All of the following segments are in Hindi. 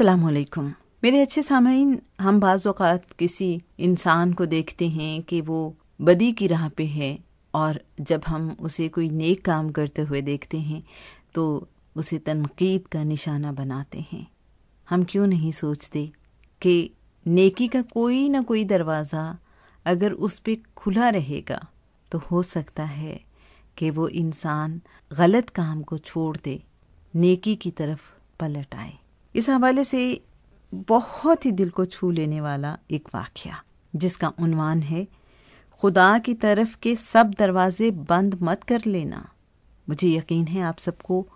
असलकुम मेरे अच्छे सामीन हम बाज़ात किसी इंसान को देखते हैं कि वो बदी की राह पे है और जब हम उसे कोई नेक काम करते हुए देखते हैं तो उसे तनकीद का निशाना बनाते हैं हम क्यों नहीं सोचते कि नेकी का कोई ना कोई दरवाज़ा अगर उस पर खुला रहेगा तो हो सकता है कि वो इंसान गलत काम को छोड़ दे नेकी की तरफ पलट आए इस हवाले से बहुत ही दिल को छू लेने वाला एक वाक्य जिसका उनवान है खुदा की तरफ के सब दरवाज़े बंद मत कर लेना मुझे यकीन है आप सबको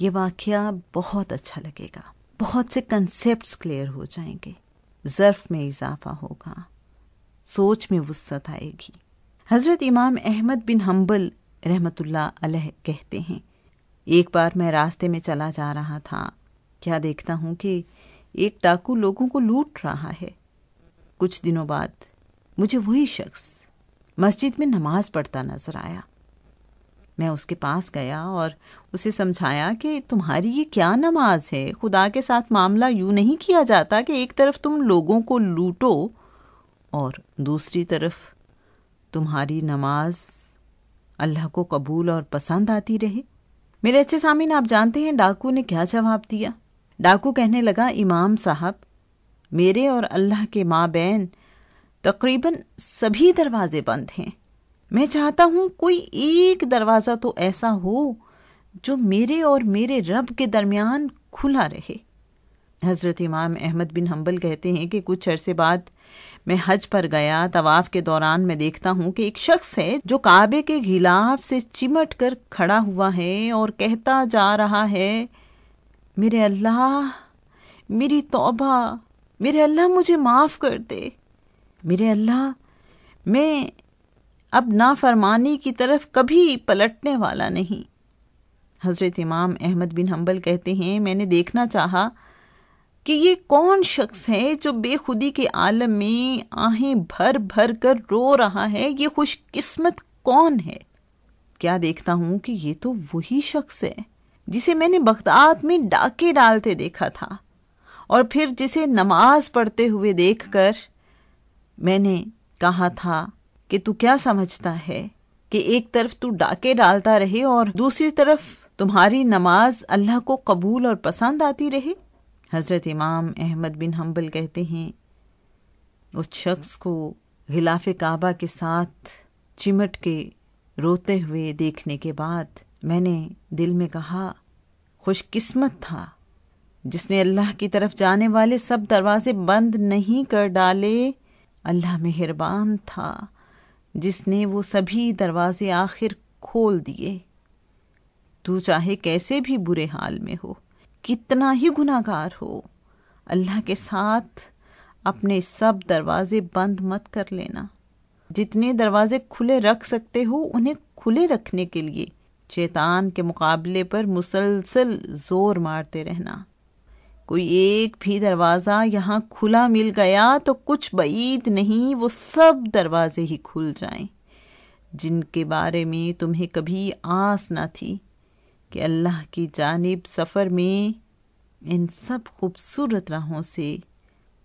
ये वाक्य बहुत अच्छा लगेगा बहुत से कंसेप्ट क्लियर हो जाएंगे ज़र्फ में इजाफा होगा सोच में वसत आएगी हज़रत इमाम अहमद बिन हम्बल रहमतुल्लाह अलह कहते हैं एक बार मैं रास्ते में चला जा रहा था क्या देखता हूं कि एक डाकू लोगों को लूट रहा है कुछ दिनों बाद मुझे वही शख्स मस्जिद में नमाज पढ़ता नजर आया मैं उसके पास गया और उसे समझाया कि तुम्हारी ये क्या नमाज है खुदा के साथ मामला यूं नहीं किया जाता कि एक तरफ तुम लोगों को लूटो और दूसरी तरफ तुम्हारी नमाज अल्लाह को कबूल और पसंद आती रहे मेरे अच्छे सामीन आप जानते हैं डाकू ने क्या जवाब दिया डाकू कहने लगा इमाम साहब मेरे और अल्लाह के माँ बहन तकरीबन सभी दरवाजे बंद हैं मैं चाहता हूँ कोई एक दरवाज़ा तो ऐसा हो जो मेरे और मेरे रब के दरमियान खुला रहे हज़रत इमाम अहमद बिन हम्बल कहते हैं कि कुछ अरसे बाद मैं हज पर गया तवाफ़ के दौरान मैं देखता हूँ कि एक शख्स है जो काबे के गिलाफ से चिमट कर खड़ा हुआ है और कहता जा रहा है मेरे अल्लाह मेरी तोबा मेरे अल्लाह मुझे माफ़ कर दे मेरे अल्लाह मैं अब नाफरमानी की तरफ कभी पलटने वाला नहीं हज़रत इमाम अहमद बिन हम्बल कहते हैं मैंने देखना चाहा कि ये कौन शख्स है जो बेखुदी के आलम में आहें भर भर कर रो रहा है ये खुशकिस्मत कौन है क्या देखता हूँ कि ये तो वही शख्स है जिसे मैंने बगदाद में डाके डालते देखा था और फिर जिसे नमाज पढ़ते हुए देखकर मैंने कहा था कि तू क्या समझता है कि एक तरफ तू डाके डालता रहे और दूसरी तरफ तुम्हारी नमाज अल्लाह को कबूल और पसंद आती रहे हज़रत इमाम अहमद बिन हम्बल कहते हैं उस शख्स को गिलाफ काबा के साथ चिमट के रोते हुए देखने के बाद मैंने दिल में कहा खुशकिस्मत था जिसने अल्लाह की तरफ जाने वाले सब दरवाजे बंद नहीं कर डाले अल्लाह मेहरबान था जिसने वो सभी दरवाजे आखिर खोल दिए तू चाहे कैसे भी बुरे हाल में हो कितना ही गुनागार हो अल्लाह के साथ अपने सब दरवाजे बंद मत कर लेना जितने दरवाजे खुले रख सकते हो उन्हें खुले रखने के लिए शैतान के मुकाबले पर मुसलसल ज़ोर मारते रहना कोई एक भी दरवाज़ा यहाँ खुला मिल गया तो कुछ बीत नहीं वो सब दरवाज़े ही खुल जाएं जिनके बारे में तुम्हें कभी आस ना थी कि अल्लाह की जानिब सफ़र में इन सब खूबसूरत राहों से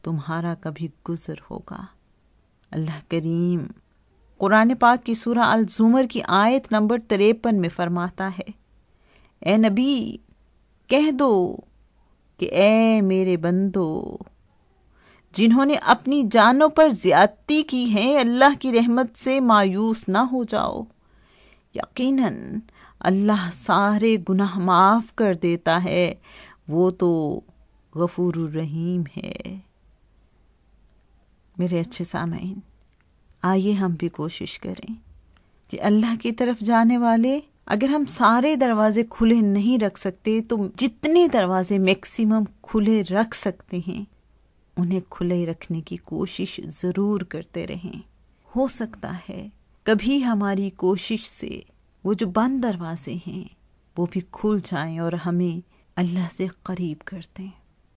तुम्हारा कभी गुज़र होगा अल्लाह करीम कुरान पाक की सूरह अल की आयत नंबर तिरपन में फरमाता है ए नबी कह दो कि ए मेरे बंदो जिन्होंने अपनी जानों पर ज़्यादती की है अल्लाह की रहमत से मायूस ना हो जाओ यकीनन अल्लाह सारे गुनाह माफ़ कर देता है वो तो गफूर रहीम है मेरे अच्छे सामीन आइए हम भी कोशिश करें कि अल्लाह की तरफ जाने वाले अगर हम सारे दरवाजे खुले नहीं रख सकते तो जितने दरवाजे मैक्सिमम खुले रख सकते हैं उन्हें खुले रखने की कोशिश ज़रूर करते रहें हो सकता है कभी हमारी कोशिश से वो जो बंद दरवाजे हैं वो भी खुल जाएं और हमें अल्लाह से करीब करते हैं